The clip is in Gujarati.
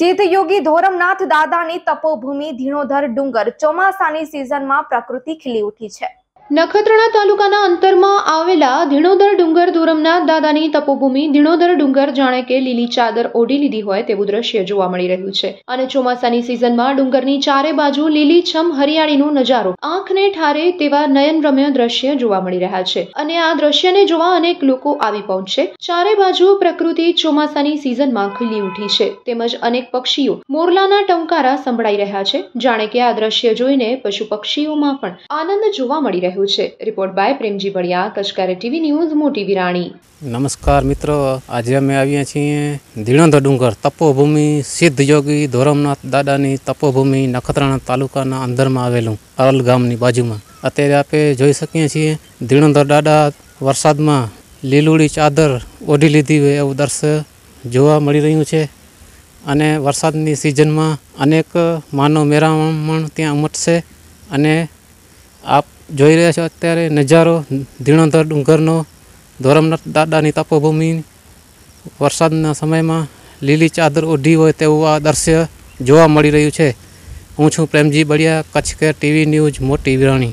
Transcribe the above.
સિદ્ધયોગી ધોરમનાથ દાદાની તપોભૂમિ ધીણોધર ડુંગર ચોમાસાની સિઝનમાં પ્રકૃતિ ખીલી ઉઠી છે નખત્રાણા તાલુકાના અંતરમાં આવેલા ધીણોધર ડુંગર પૂનમના દાદાની તપોભૂમિ ધીણોદર ડુંગર જાણે કે લીલી ચાદર ઓઢી લીધી હોય તેવું દ્રશ્ય જોવા મળી રહ્યું છે અને ચોમાસાની સિઝનમાં ડુંગરની ચારે બાજુ લીલી છમ હરિયાળીનો નજારો આંખને ઠારે તેવા નયનરમ્ય દ્રશ્ય જોવા મળી રહ્યા છે અને આ દ્રશ્યને જોવા અનેક લોકો આવી પહોંચશે ચારે બાજુ પ્રકૃતિ ચોમાસાની સિઝનમાં ખીલી ઉઠી છે તેમજ અનેક પક્ષીઓ મોરલાના ટંકારા સંભળાઈ રહ્યા છે જાણે કે આ દ્રશ્ય જોઈને પશુ પક્ષીઓમાં પણ આનંદ જોવા મળી રહ્યો છે રિપોર્ટ બાય પ્રેમજી બળિયા કચકારે ટીવી ન્યૂઝ મોટી વિરાણી વાણી નમસ્કાર મિત્રો આજે અમે આવ્યા છીએ ધીણોધર ડુંગર તપોભૂમિ સિદ્ધ યોગી ધોરમનાથ દાદાની તપોભૂમિ નખત્રાણા તાલુકાના અંદરમાં આવેલું અરલ ગામની બાજુમાં અત્યારે આપણે જોઈ શકીએ છીએ ધીણોધર દાદા વરસાદમાં લીલુડી ચાદર ઓઢી લીધી હોય એવું દર્શ્ય જોવા મળી રહ્યું છે અને વરસાદની સિઝનમાં અનેક માનવ મેરામણ ત્યાં ઉમટશે અને આપ જોઈ રહ્યા છો અત્યારે નજારો ધીણોધર ડુંગરનો ધોરમનાથ દાદાની તપોભૂમિ વરસાદના સમયમાં લીલી ચાદર ઓઢી હોય તેવું આ દ્રશ્ય જોવા મળી રહ્યું છે હું છું પ્રેમજી બળિયા કચ્છ કે ટીવી ન્યૂઝ મોટી વિરાણી